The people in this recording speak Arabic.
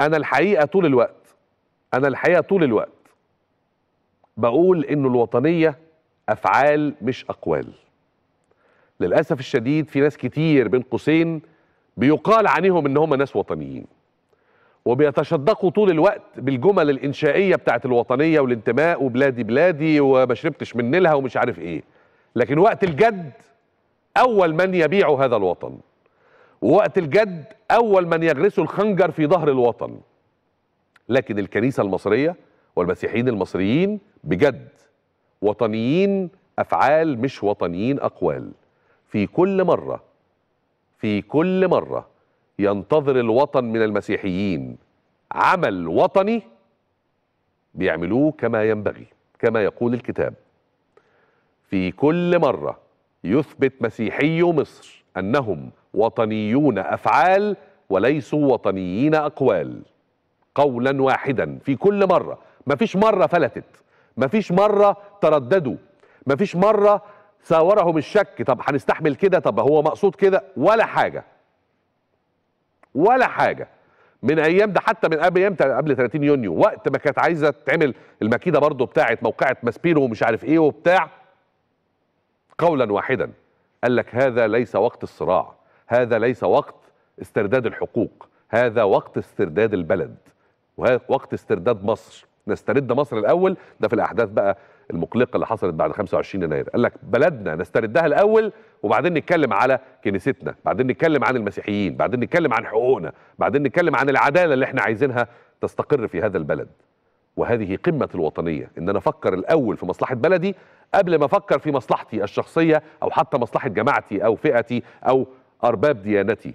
انا الحقيقه طول الوقت انا الحقيقه طول الوقت بقول انه الوطنيه افعال مش اقوال للاسف الشديد في ناس كتير بين قوسين بيقال عنهم ان هم ناس وطنيين وبيتشدقوا طول الوقت بالجمل الانشائيه بتاعت الوطنيه والانتماء وبلادي بلادي وما شربتش من نيلها ومش عارف ايه لكن وقت الجد اول من يبيع هذا الوطن ووقت الجد أول من يغرسوا الخنجر في ظهر الوطن لكن الكنيسة المصرية والمسيحيين المصريين بجد وطنيين أفعال مش وطنيين أقوال في كل مرة في كل مرة ينتظر الوطن من المسيحيين عمل وطني بيعملوه كما ينبغي كما يقول الكتاب في كل مرة يثبت مسيحي مصر أنهم وطنيون أفعال وليسوا وطنيين أقوال قولا واحدا في كل مرة مفيش مرة فلتت مفيش مرة ترددوا مفيش مرة ساورهم الشك طب هنستحمل كده طب هو مقصود كده ولا حاجة ولا حاجة من ايام ده حتى من قبل ايام قبل 30 يونيو وقت ما كانت عايزه تعمل الماكيده برضه بتاعه موقعه ماسبيرو ومش عارف ايه وبتاع قولا واحدا قال لك هذا ليس وقت الصراع هذا ليس وقت استرداد الحقوق هذا وقت استرداد البلد ووقت استرداد مصر نسترد مصر الاول ده في الاحداث بقى المقلقه اللي حصلت بعد 25 يناير قال لك بلدنا نستردها الاول وبعدين نتكلم على كنيستنا بعدين نتكلم عن المسيحيين بعدين نتكلم عن حقوقنا بعدين نتكلم عن العداله اللي احنا عايزينها تستقر في هذا البلد وهذه قمه الوطنيه ان انا افكر الاول في مصلحه بلدي قبل ما افكر في مصلحتي الشخصيه او حتى مصلحه جماعتي او فئتي او أرباب ديانتي